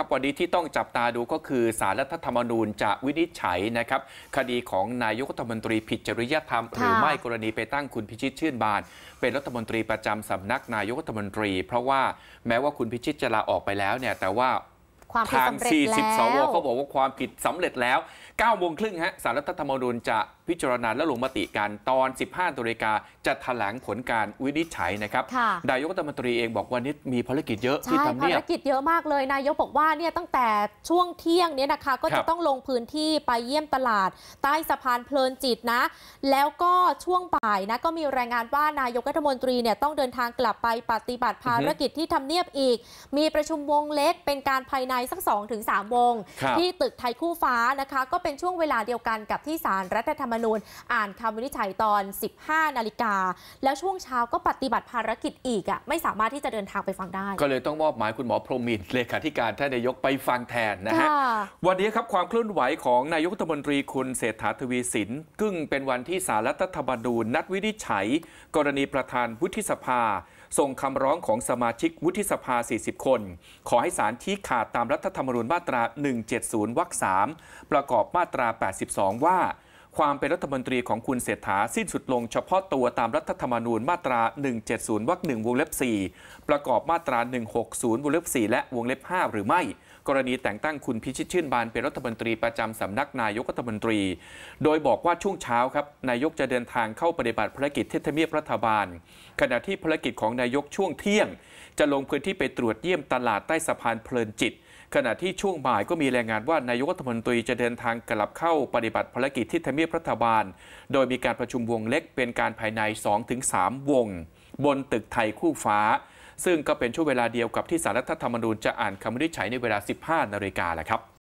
ครับวันนี้ที่ต้องจับตาดูก็คือ สารรัฐธรรมนูญจะวินิจฉัยนะครับ คดีของนายกรัฐมนตรี ผิดจริยธรรมหรือไม่กรณีไปตั้งคุณพิชิตชื่นบาน เป็นรัฐมนตรีประจำสำนักนายกรัฐมนตรีเพราะว่าแม้ว่าคุณพิชิตจะลาออกไปแล้วเนี่ย แต่ว่าความผิดทางสำเร็จแล้ว40สวเขาบอกว่าความผิดสำเร็จแล้ว9โมงครึ่งฮะ สารรัฐธรรมนูญจะพิจารณาและลงมติกันตอน 15ตุลากาจะแถลงผลการวินิจฉัยนะครับค่ะนายกรัฐมนตรีเองบอกวันนี้มีภารกิจเยอะที่ทำเนียภารกิจเยอะมากเลย นายกบอกว่าเนี่ยตั้งแต่ช่วงเที่ยงเนี่ยนะคะก็จะต้องลงพื้นที่ไปเยี่ยมตลาดใต้สะพานเพลินจิตนะ แล้วก็ช่วงบ่ายนะก็มีรายงานว่านายกรัฐมนตรีเนี่ยต้องเดินทางกลับไปปฏิบัติภารกิจที่ทำเนียบอีก มีประชุมวงเล็กเป็นการภายในในสัก2-3วง ที่ตึกไทยคู่ฟ้านะคะก็เป็นช่วงเวลาเดียวกันกับที่สารรัฐธรรมนูญ อ่านคำวินิจฉัยตอน 15นาฬิกาแล้วช่วงเช้าก็ปฏิบัติภารกิจอีกอ่ะไม่สามารถที่จะเดินทางไปฟังได้ ก็เลยต้องมอบหมายคุณหมอพรมิน เลขาธิการท่านนายกไปฟังแทนนะฮะวันนี้ครับความเคลื่อนไหวของนายกรัฐมนตรีคุณเศรษฐาทวีสินกึ่งเป็นวันที่สารรัฐธรรมนูญนัดวินิจฉัย กรณีประธานวุฒิสภา ส่งคำร้องของสมาชิกวุฒิสภา 40 คน ขอให้ศาลชี้ขาดตามามรัฐธรรมนูญมาตรา170วรรคสามประกอบมาตรา 82 ว่า ความเป็นรัฐมนตรีของคุณเศรษฐาสิ้นสุดลง เฉพาะตัวตามรัฐธรรมนูญมาตรา 170วรรคหนึ่งวงเล็บ4 ประกอบมาตรา 160วงเล็บ4และวงเล็บ 5 หรือไม่ กรณีแต่งตั้งคุณพิชิตชื่นบานเป็นรัฐมนตรีประจำสำนักนายกรัฐมนตรี โดยบอกว่าช่วงเช้าครับนายกจะเดินทางเข้าปฏิบัติภารกิจททศมีบรัฐบาล ขณะที่ภารกิจของนายกช่วงเที่ยง จะลงพื้นที่ไปตรวจเยี่ยมตลาดใต้สะพานเพลินจิตขณะที่ช่วงบ่ายก็มีรายงานว่านายกรัฐมนตรีจะเดินทางกลับเข้าปฏิบัติภารกิจที่ทำเนียบรัฐบาล โดยมีการประชุมวงเล็กเป็นการภายใน 2-3 วงบนตึกไทยคู่ฟ้า ซึ่งก็เป็นช่วงเวลาเดียวกับที่สารรัฐธรรมนูญจะอ่านคำวินิจฉัยในเวลา 15นาฬิกาแหละครับ